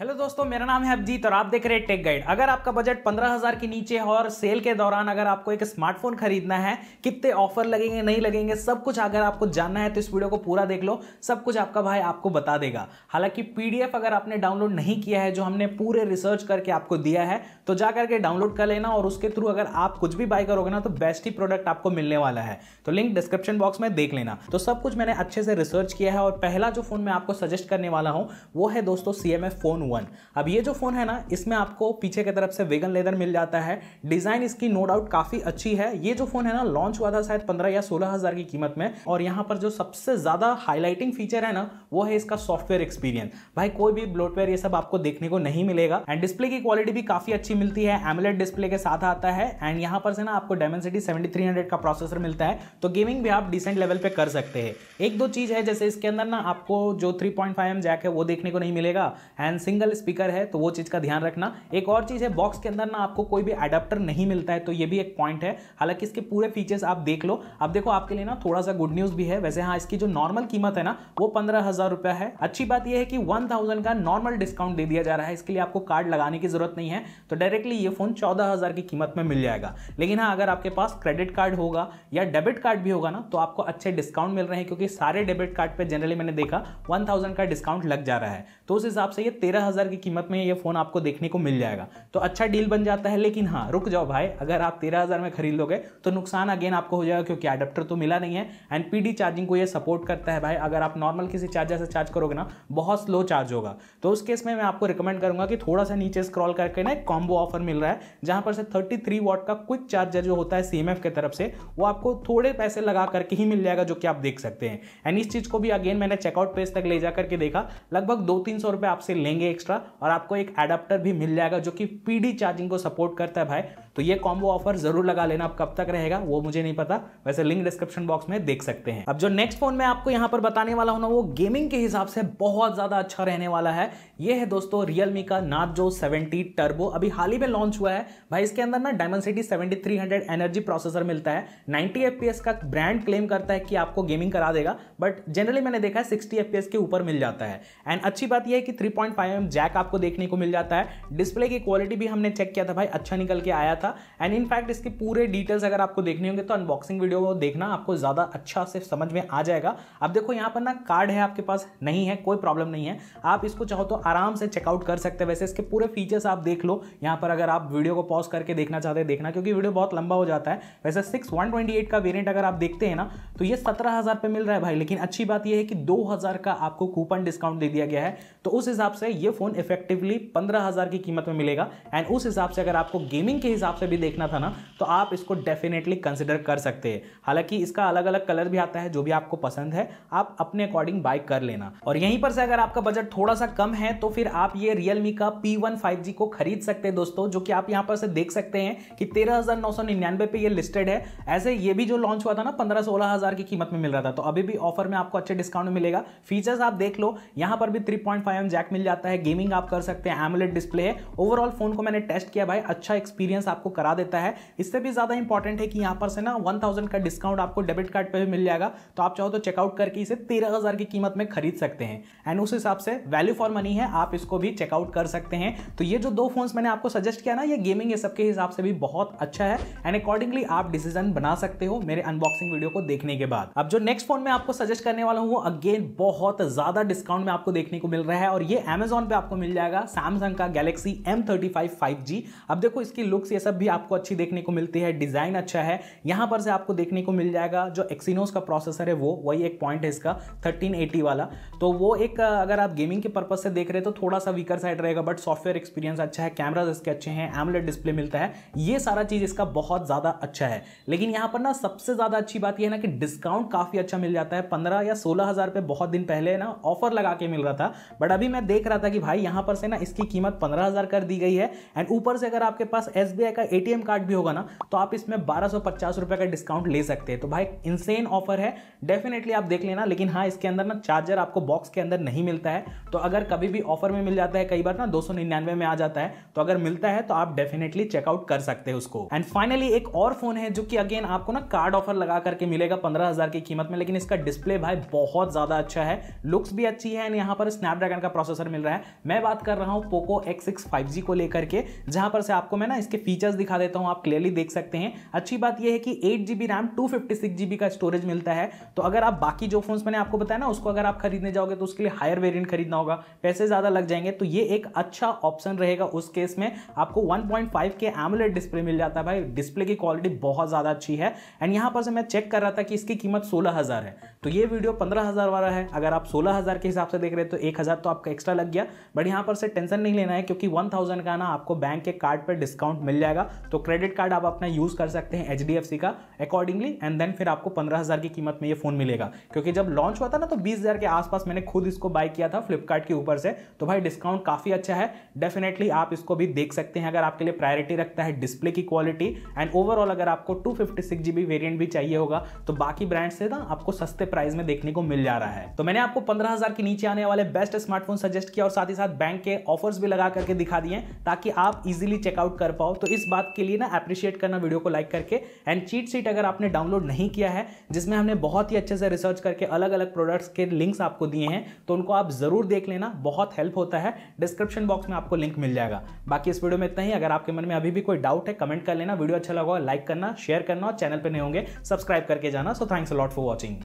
hello दोस्तों मेरा नाम है अभिजीत और आप देख रहे हैं टेक गाइड अगर आपका बजट पंद्रह हज़ार के नीचे है और सेल के दौरान अगर आपको एक स्मार्टफोन खरीदना है कितने ऑफर लगेंगे नहीं लगेंगे सब कुछ अगर आपको जानना है तो इस वीडियो को पूरा देख लो सब कुछ आपका भाई आपको बता देगा हालांकि पीडीएफ अगर आपने डाउनलोड नहीं किया है जो हमने पूरे रिसर्च करके आपको दिया है तो जा करके डाउनलोड कर लेना और उसके थ्रू अगर आप कुछ भी बाय करोगे ना तो बेस्ट ही प्रोडक्ट आपको मिलने वाला है तो लिंक डिस्क्रिप्शन बॉक्स में देख लेना तो सब कुछ मैंने अच्छे से रिसर्च किया है और पहला जो फ़ोन मैं आपको सजेस्ट करने वाला हूँ वो है दोस्तों सी फोन वन अब ये जो फ़ोन है ना इसमें आपको पीछे की तरफ से वेगन लेदर मिल जाता है डिज़ाइन इसकी नो डाउट काफ़ी अच्छी है ये जो फ़ोन है ना लॉन्च हुआ था शायद पंद्रह या सोलह हज़ार की कीमत में और यहाँ पर जो सबसे ज़्यादा हाईलाइटिंग फीचर है ना वो है इसका सॉफ्टवेयर एक्सपीरियंस भाई कोई भी ब्लोटवेयर ये सब आपको देखने को नहीं मिलेगा एंड डिस्प्ले की क्वालिटी भी काफ़ी अच्छी मिलती है एमलेट डिस्प्ले के साथ आता है एंड यहाँ पर से ना आपको डायमेंसिटी 7300 का प्रोसेसर मिलता है तो गेमिंग भी आप डिसेंट लेवल पे कर सकते हैं एक दो चीज़ है जैसे इसके अंदर ना आपको जो three point five M jack है वो देखने को नहीं मिलेगा एंड सिंगल स्पीकर है तो वो चीज़ का ध्यान रखना एक और चीज़ है बॉक्स के अंदर ना आपको कोई भी अडाप्टर नहीं मिलता है तो ये भी एक पॉइंट है हालांकि इसके पूरे फीचर्स आप देख लो अब देखो आपके लिए ना थोड़ा सा गुड न्यूज़ भी है वैसे हाँ इसकी जो नॉर्मल कीमत है ना वो पंद्रह हज़ार रुपया है अच्छी बात यह है कि वन का नॉर्मल डिस्काउंट दे दिया जा रहा है इसके लिए आपको कार्ड लगाने की जरूरत नहीं है तो डायरेक्टली ये फ़ोन चौदह की कीमत में मिल जाएगा लेकिन हाँ अगर आपके पास क्रेडिट कार्ड होगा या डेबिट कार्ड भी होगा ना तो आपको अच्छे डिस्काउंट मिल रहे हैं क्योंकि सारे डेबिट कार्ड पर जनरली मैंने देखा वन का डिस्काउंट लग जा रहा है तो उस हिसाब से ये तेरह पंद्रह हज़ार की कीमत में ये फ़ोन आपको देखने को मिल जाएगा तो अच्छा डील बन जाता है लेकिन हाँ रुक जाओ भाई अगर आप तेरह हज़ार में खरीद लोगे तो नुकसान अगेन आपको हो जाएगा क्योंकि अडेप्टर तो मिला नहीं है एंड पी चार्जिंग को ये सपोर्ट करता है भाई अगर आप नॉर्मल किसी चार्जर से चार्ज करोगे ना बहुत स्लो चार्ज होगा तो उस केस में मैं आपको रिकमेंड करूँगा कि थोड़ा सा नीचे स्क्रॉल करके ना एक कॉम्बो ऑफर मिल रहा है जहाँ पर से थर्टी थ्री वॉट का क्विक चार्जर जो होता है सी के तरफ से वो आपको थोड़े पैसे लगा करके ही मिल जाएगा जो कि आप देख सकते हैं एंड इस चीज़ को भी अगेन मैंने चेकआउट पेज तक ले जा करके देखा लगभग दो तीन सौ रुपये आपसे लेंगे एक्स्ट्रा और आपको एक एडाप्टर भी मिल जाएगा जो कि पीडी चार्जिंग को सपोर्ट करता है भाई तो ये कॉम्बो ऑफर जरूर लगा लेना आप कब तक रहेगा वो मुझे नहीं पता वैसे लिंक डिस्क्रिप्शन बॉक्स में देख सकते हैं अब जो नेक्स्ट फोन मैं आपको यहाँ पर बताने वाला हूँ ना वो गेमिंग के हिसाब से बहुत ज़्यादा अच्छा रहने वाला है ये है दोस्तों रियलमी का नाथजो सेवेंटी टर्बो अभी हाल ही में लॉन्च हुआ है भाई इसके अंदर ना diamond city seventy energy processor मिलता है नाइनटी एफ का ब्रांड क्लेम करता है कि आपको गेमिंग करा देगा बट जनरली मैंने देखा है सिक्सटी एफ के ऊपर मिल जाता है एंड अच्छी बात यह है कि थ्री पॉइंट जैक आपको देखने को मिल जाता है डिस्प्ले की क्वालिटी भी हमने चेक किया था भाई अच्छा निकल के आया था एंड इनफैक्ट इसके पूरे डिटेल्स अगर आपको देखने होंगे तो अनबॉक्सिंग वीडियो को देखना आपको ज़्यादा अच्छा से समझ में आ जाएगा अब देखो यहाँ पर ना कार्ड है आपके पास नहीं है कोई प्रॉब्लम नहीं है आप इसको चाहो तो आराम से चेकआउट कर सकते हैं वैसे इसके पूरे फीचर्स आप देख लो यहाँ पर अगर आप वीडियो को पॉज करके देखना चाहते हैं देखना क्योंकि वीडियो बहुत लंबा हो जाता है वैसे सिक्स का वेरियंट अगर आप देखते हैं ना तो ये सत्रह हज़ार मिल रहा है भाई लेकिन अच्छी बात यह है कि दो का आपको कूपन डिस्काउंट दे दिया गया है तो उस हिसाब से ये फ़ोन इफेक्टिवली पंद्रह की कीमत में मिलेगा एंड उस हिसाब से अगर आपको गेमिंग के हिसाब हिसाब से भी देखना था ना तो आप इसको डेफिनेटली कंसिडर कर सकते हैं हालांकि इसका अलग अलग कलर भी आता है जो भी आपको पसंद है आप अपने अकॉर्डिंग बाय कर लेना और यहीं पर से अगर आपका बजट थोड़ा सा कम है तो फिर आप ये रियलमी का पी वन को खरीद सकते हैं दोस्तों जो कि आप यहाँ पर से देख सकते हैं कि तेरह पे ये लिस्टेड है ऐसे ये भी जो लॉन्च हुआ था ना पंद्रह सोलह की कीमत में मिल रहा था तो अभी भी ऑफर में आपको अच्छे डिस्काउंट मिलेगा फीचर्स आप देख लो यहाँ पर भी थ्री पॉइंट जैक मिल जाता है गेमिंग आप कर सकते हैं एमुलेट डिस्प्ले है ओवरऑल फोन को मैंने टेस्ट किया भाई अच्छा एक्सपीरियंस आप आपको करा देता है इससे भी ज़्यादा इंपॉर्टेंट है कि यहां पर से ना वन थाउजेंड का डिस्काउंट आपको डेबिट कार्ड पर मिल जाएगा तो आप चाहो तो चेकआउट करके इसे तेरह हज़ार की कीमत में खरीद सकते हैं एंड उस हिसाब से वैल्यू फॉर मनी है आप इसको भी चेकआउट कर सकते हैं तो ये जो दो फोन मैंने आपको सजेस्ट किया ना ये गेमिंग ये सबके हिसाब से भी बहुत अच्छा है एंड अकॉर्डिंगली आप डिसीजन बना सकते हो मेरे अनबॉक्सिंग वीडियो को देखने के बाद अब जो नेक्स्ट फोन मैं आपको सजेस्ट करने वाला हूँ वो अगेन बहुत ज़्यादा डिस्काउंट में आपको देखने को मिल रहा है और ये अमेजोन पे आपको मिल जाएगा सैमसंग का Galaxy M thirty five five G अब देखो इसकी लुक्स ये सब सब भी आपको अच्छी देखने को मिलती है डिज़ाइन अच्छा है यहाँ पर से आपको देखने को मिल जाएगा जो एक्सिनोस का प्रोसेसर है वो वही एक पॉइंट है इसका 1380 वाला तो वो एक अगर आप गेमिंग के पर्पज से देख रहे हैं तो थोड़ा सा वीकर साइड रहेगा बट सॉफ्टवेयर एक्सपीरियंस अच्छा है कैमराज इसके अच्छे हैं एमलेट डिस्प्ले मिलता है ये सारा चीज़ इसका बहुत ज़्यादा अच्छा है लेकिन यहाँ पर ना सबसे ज़्यादा अच्छी बात यह है ना कि डिस्काउंट काफ़ी अच्छा मिल जाता है पंद्रह या सोलह हज़ार बहुत दिन पहले ना ऑफर लगा के मिल रहा था बट अभी मैं देख रहा था कि भाई यहाँ पर से ना इसकी कीमत पंद्रह हज़ार कर दी गई है एंड ऊपर से अगर आपके पास एस का आपका ए कार्ड भी होगा ना तो आप इसमें बारह का डिस्काउंट ले सकते हैं तो भाई इनसेन ऑफर है डेफिनेटली आप देख लेना लेकिन हाँ इसके अंदर ना चार्जर आपको बॉक्स के अंदर नहीं मिलता है तो अगर कभी भी ऑफर में मिल जाता है कई बार ना दो में आ जाता है तो अगर मिलता है तो आप डेफिनेटली चेकआउट कर सकते हैं उसको एंड फाइनली एक और फोन है जो कि अगेन आपको ना कार्ड ऑफर लगा करके मिलेगा पंद्रह हजार की कीमत में लेकिन इसका डिस्प्ले भाई बहुत ज्यादा अच्छा है लुक्स भी अच्छी है एंड यहाँ पर स्नैपड्रैगन का प्रोसेसर मिल रहा है मैं बात कर रहा हूँ पोको एक्स सिक्स को लेकर के जहां पर से आपको मैं ना इसके फीचर फीचर्स दिखा देता हूँ आप क्लियरली देख सकते हैं अच्छी बात यह है कि eight G RAM two fifty का स्टोरेज मिलता है तो अगर आप बाकी जो फोन मैंने आपको बताया ना उसको अगर आप खरीदने जाओगे तो उसके लिए हायर वेरियंट खरीदना होगा पैसे ज़्यादा लग जाएंगे तो ये एक अच्छा ऑप्शन रहेगा उस केस में आपको वन के एमुलेट डिस्प्ले मिल जाता है भाई डिस्प्ले की क्वालिटी बहुत ज़्यादा अच्छी है एंड यहाँ पर से मैं चेक कर रहा था कि इसकी कीमत सोलह है तो ये वीडियो पंद्रह वाला है अगर आप सोलह के हिसाब से देख रहे तो एक तो आपका एक्स्ट्रा लग गया बट यहाँ पर से टेंशन नहीं लेना है क्योंकि वन का ना आपको बैंक के कार्ड पर डिस्काउंट मिल जाएगा जाएगा तो क्रेडिट कार्ड आप अपना यूज़ कर सकते हैं एच का अकॉर्डिंगली एंड देन फिर आपको पंद्रह की कीमत में ये फ़ोन मिलेगा क्योंकि जब लॉन्च हुआ था ना तो बीस के आसपास मैंने खुद इसको बाय किया था फ्लिपकार्ट के ऊपर से तो भाई डिस्काउंट काफ़ी अच्छा है डेफिनेटली आप इसको भी देख सकते हैं अगर आपके लिए प्रायोरिटी रखता है डिस्प्ले की क्वालिटी एंड ओवरऑल अगर आपको टू फिफ्टी वेरिएंट भी चाहिए होगा तो बाकी ब्रांड से ना आपको सस्ते प्राइस में देखने को मिल जा रहा है तो मैंने आपको पंद्रह के नीचे आने वाले बेस्ट स्मार्टफोन सजेस्ट किया और साथ ही साथ बैंक के ऑफर्स भी लगा करके दिखा दिए ताकि आप इजिली चेकआउट कर पाओ तो इस बात के लिए ना अप्रिशिएट करना वीडियो को लाइक करके एंड चीट सीट अगर आपने डाउनलोड नहीं किया है जिसमें हमने बहुत ही अच्छे से रिसर्च करके अलग अलग प्रोडक्ट्स के लिंक्स आपको दिए हैं तो उनको आप ज़रूर देख लेना बहुत हेल्प होता है डिस्क्रिप्शन बॉक्स में आपको लिंक मिल जाएगा बाकी इस वीडियो में इतना ही अगर आपके मन में अभी भी कोई डाउट है कमेंट कर लेना वीडियो अच्छा लगा लाइक करना शेयर करना और चैनल पर नहीं होंगे सब्सक्राइब करके जाना so thanks lot for watching